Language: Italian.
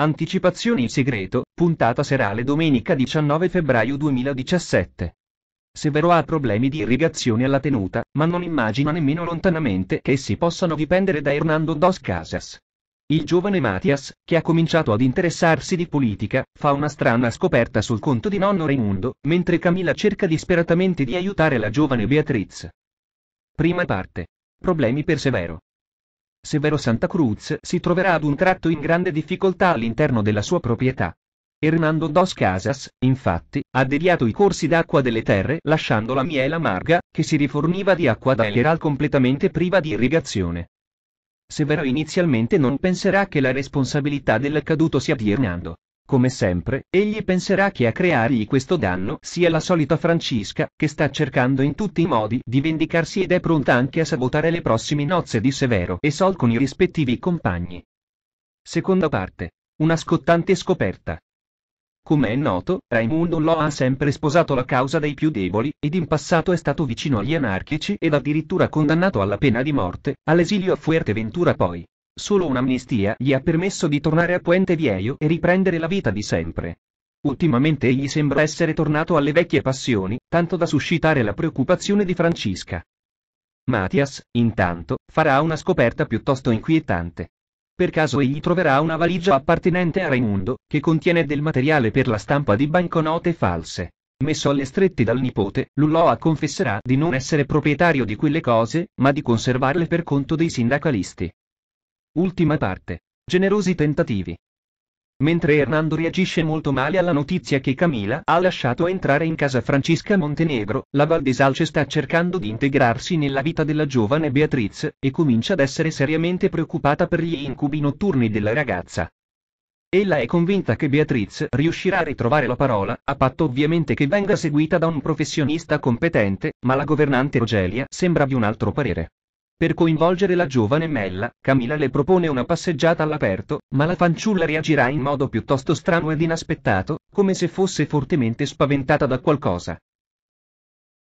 Anticipazioni in segreto, puntata serale domenica 19 febbraio 2017. Severo ha problemi di irrigazione alla tenuta, ma non immagina nemmeno lontanamente che essi possano dipendere da Hernando Dos Casas. Il giovane Matias, che ha cominciato ad interessarsi di politica, fa una strana scoperta sul conto di nonno Raimundo, mentre Camilla cerca disperatamente di aiutare la giovane Beatriz. Prima parte. Problemi per Severo. Severo Santa Cruz si troverà ad un tratto in grande difficoltà all'interno della sua proprietà. Hernando Dos Casas, infatti, ha deviato i corsi d'acqua delle terre lasciando la miela amarga, che si riforniva di acqua da Eral completamente priva di irrigazione. Severo inizialmente non penserà che la responsabilità dell'accaduto sia di Hernando. Come sempre, egli penserà che a creargli questo danno sia la solita Francisca, che sta cercando in tutti i modi di vendicarsi ed è pronta anche a sabotare le prossime nozze di Severo e Sol con i rispettivi compagni. Seconda parte. Una scottante scoperta. Come è noto, Raimundo Lo ha sempre sposato la causa dei più deboli, ed in passato è stato vicino agli anarchici ed addirittura condannato alla pena di morte, all'esilio a Fuerteventura poi, Solo un'amnistia gli ha permesso di tornare a Puente Viejo e riprendere la vita di sempre. Ultimamente egli sembra essere tornato alle vecchie passioni, tanto da suscitare la preoccupazione di Francesca. Mathias, intanto, farà una scoperta piuttosto inquietante. Per caso egli troverà una valigia appartenente a Raimundo, che contiene del materiale per la stampa di banconote false. Messo alle strette dal nipote, Lulloa confesserà di non essere proprietario di quelle cose, ma di conservarle per conto dei sindacalisti. Ultima parte. Generosi tentativi. Mentre Hernando reagisce molto male alla notizia che Camila ha lasciato entrare in casa Francesca Montenegro, la Valdesalce sta cercando di integrarsi nella vita della giovane Beatriz, e comincia ad essere seriamente preoccupata per gli incubi notturni della ragazza. Ella è convinta che Beatriz riuscirà a ritrovare la parola, a patto ovviamente che venga seguita da un professionista competente, ma la governante Rogelia sembra di un altro parere. Per coinvolgere la giovane Mella, Camilla le propone una passeggiata all'aperto, ma la fanciulla reagirà in modo piuttosto strano ed inaspettato, come se fosse fortemente spaventata da qualcosa.